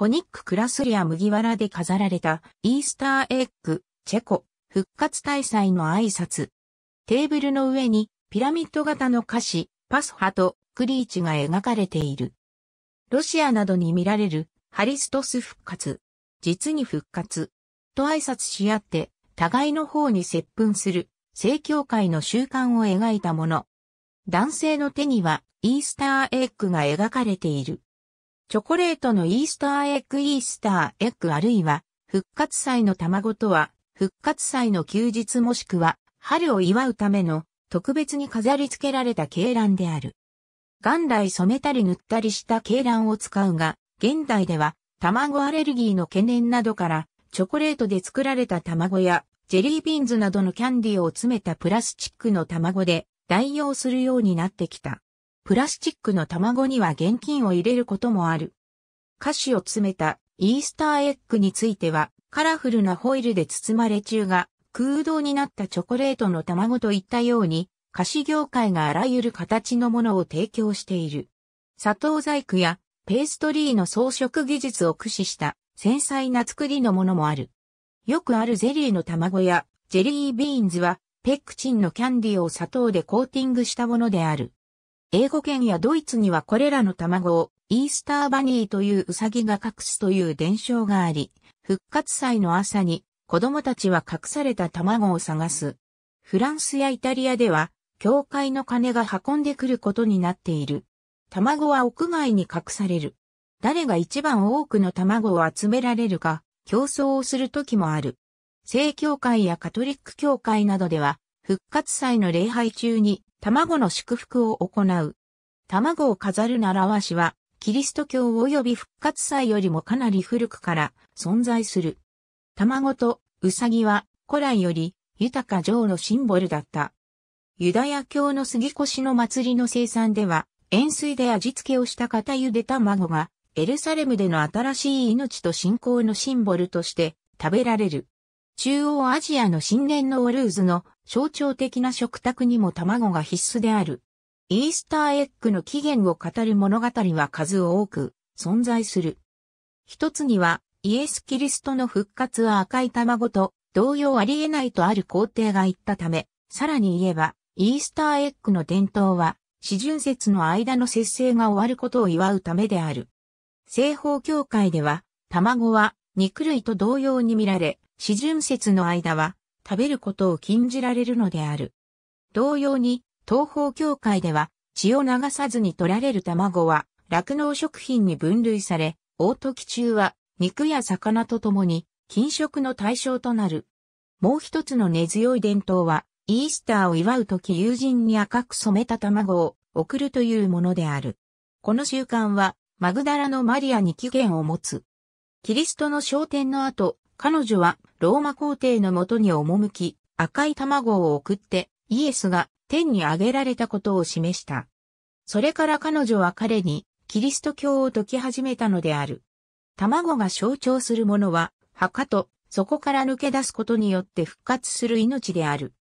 ホニッククラスリア麦わらで飾られたイースターエッグ、チェコ、復活大祭の挨拶。テーブルの上にピラミッド型の歌詞、パスハとクリーチが描かれている。ロシアなどに見られるハリストス復活。実に復活。と挨拶し合って、互いの方に接吻する、正教会の習慣を描いたもの。男性の手にはイースターエッグが描かれている。チョコレートのイースターエッグイースターエッグあるいは、復活祭の卵とは、復活祭の休日もしくは、春を祝うための、特別に飾り付けられた鶏卵である。元来染めたり塗ったりした鶏卵を使うが、現代では、卵アレルギーの懸念などから、チョコレートで作られた卵や、ジェリービーンズなどのキャンディーを詰めたプラスチックの卵で代用するようになってきた。プラスチックの卵には現金を入れることもある。菓子を詰めたイースターエッグについては、カラフルなホイルで包まれ中が空洞になったチョコレートの卵といったように、菓子業界があらゆる形のものを提供している。砂糖細工やペーストリーの装飾技術を駆使した繊細な作りのものもある。よくあるゼリーの卵やジェリービーンズはペクチンのキャンディを砂糖でコーティングしたものである。英語圏やドイツにはこれらの卵をイースターバニーというウサギが隠すという伝承があり、復活祭の朝に子供たちは隠された卵を探す。フランスやイタリアでは、教会の鐘が運んでくることになっている。卵は屋外に隠される。誰が一番多くの卵を集められるか、競争をする時もある。正教会やカトリック教会などでは、復活祭の礼拝中に卵の祝福を行う。卵を飾る習わしは、キリスト教及び復活祭よりもかなり古くから存在する。卵とウサギは古来より豊か上のシンボルだった。ユダヤ教の杉越の祭りの生産では、塩水で味付けをした片茹で卵が、エルサレムでの新しい命と信仰のシンボルとして食べられる。中央アジアの神殿のオルーズの象徴的な食卓にも卵が必須である。イースターエッグの起源を語る物語は数多く存在する。一つにはイエス・キリストの復活は赤い卵と同様ありえないとある皇帝が言ったため、さらに言えば、イースターエッグの伝統は、四巡節の間の節制が終わることを祝うためである。西方教会では、卵は肉類と同様に見られ、四旬節の間は食べることを禁じられるのである。同様に、東方教会では血を流さずに取られる卵は酪農食品に分類され、大時中は肉や魚とともに禁食の対象となる。もう一つの根強い伝統は、イースターを祝う時友人に赤く染めた卵を送るというものである。この習慣は、マグダラのマリアに起源を持つ。キリストの昇天の後、彼女はローマ皇帝のもとに赴き、赤い卵を送って、イエスが天に上げられたことを示した。それから彼女は彼に、キリスト教を解き始めたのである。卵が象徴するものは、墓と、そこから抜け出すことによって復活する命である。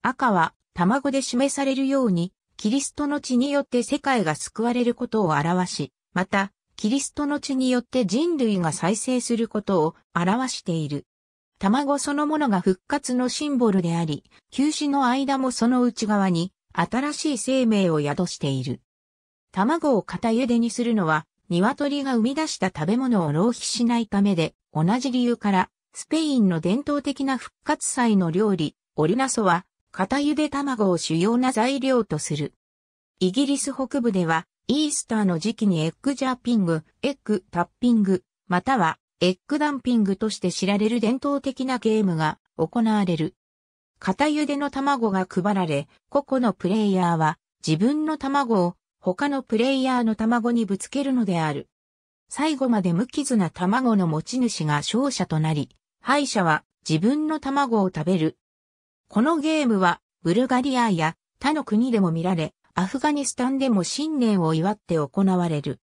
赤は、卵で示されるように、キリストの血によって世界が救われることを表し、また、キリストの血によって人類が再生することを表している。卵そのものが復活のシンボルであり、休止の間もその内側に新しい生命を宿している。卵を片茹でにするのは、鶏が生み出した食べ物を浪費しないためで、同じ理由から、スペインの伝統的な復活祭の料理、オリナソは、片茹で卵を主要な材料とする。イギリス北部では、イースターの時期にエッグジャーピング、エッグタッピング、またはエッグダンピングとして知られる伝統的なゲームが行われる。片茹での卵が配られ、個々のプレイヤーは自分の卵を他のプレイヤーの卵にぶつけるのである。最後まで無傷な卵の持ち主が勝者となり、敗者は自分の卵を食べる。このゲームはブルガリアや他の国でも見られ、アフガニスタンでも新年を祝って行われる。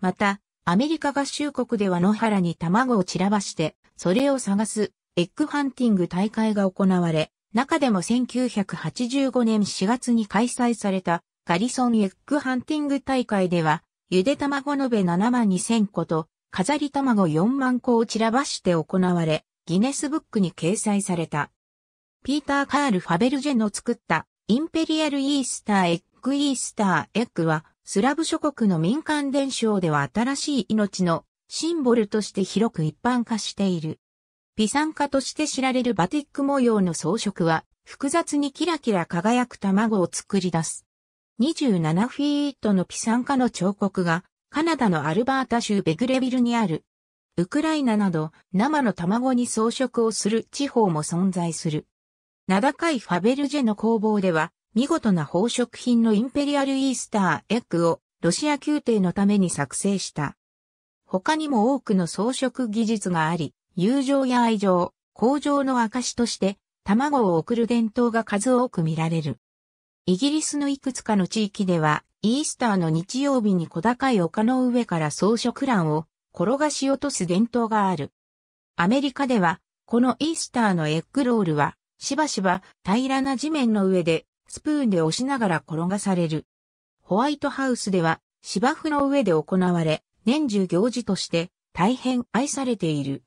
また、アメリカ合衆国では野原に卵を散らばして、それを探す、エッグハンティング大会が行われ、中でも1985年4月に開催されたガリソンエッグハンティング大会では、ゆで卵延べ7万2000個と、飾り卵4万個を散らばして行われ、ギネスブックに掲載された。ピーター・カール・ファベルジェの作ったインペリアル・イースター・エッグ・イースター・エッグは、スラブ諸国の民間伝承では新しい命のシンボルとして広く一般化している。ピサンカとして知られるバティック模様の装飾は複雑にキラキラ輝く卵を作り出す。27フィートのピサンカの彫刻がカナダのアルバータ州ベグレビルにある。ウクライナなど生の卵に装飾をする地方も存在する。名高いファベルジェの工房では見事な宝飾品のインペリアルイースターエッグをロシア宮廷のために作成した。他にも多くの装飾技術があり、友情や愛情、工場の証として卵を送る伝統が数多く見られる。イギリスのいくつかの地域では、イースターの日曜日に小高い丘の上から装飾欄を転がし落とす伝統がある。アメリカでは、このイースターのエッグロールは、しばしば平らな地面の上でスプーンで押しながら転がされる。ホワイトハウスでは芝生の上で行われ、年中行事として大変愛されている。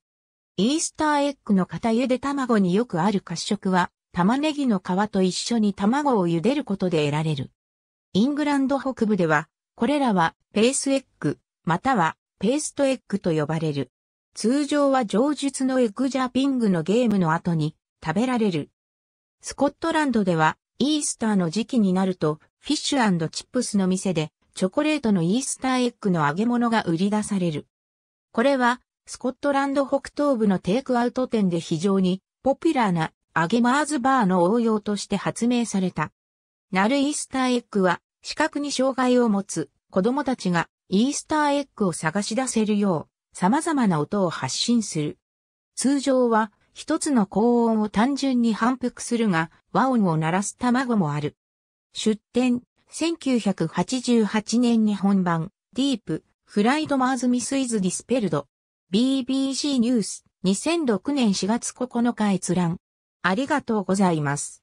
イースターエッグの片茹で卵によくある褐色は、玉ねぎの皮と一緒に卵を茹でることで得られる。イングランド北部では、これらはペースエッグ、またはペーストエッグと呼ばれる。通常は上述のエッグジャーピングのゲームの後に食べられる。スコットランドではイースターの時期になると、フィッシュチップスの店で、チョコレートのイースターエッグの揚げ物が売り出される。これは、スコットランド北東部のテイクアウト店で非常にポピュラーな揚げマーズバーの応用として発明された。ナルイースターエッグは、視覚に障害を持つ子供たちがイースターエッグを探し出せるよう、様々な音を発信する。通常は一つの高音を単純に反復するが、和音を鳴らす卵もある。出展、1988年に本番、ディープ、フライドマーズミスイズディスペルド。BBC ニュース、2006年4月9日閲覧。ありがとうございます。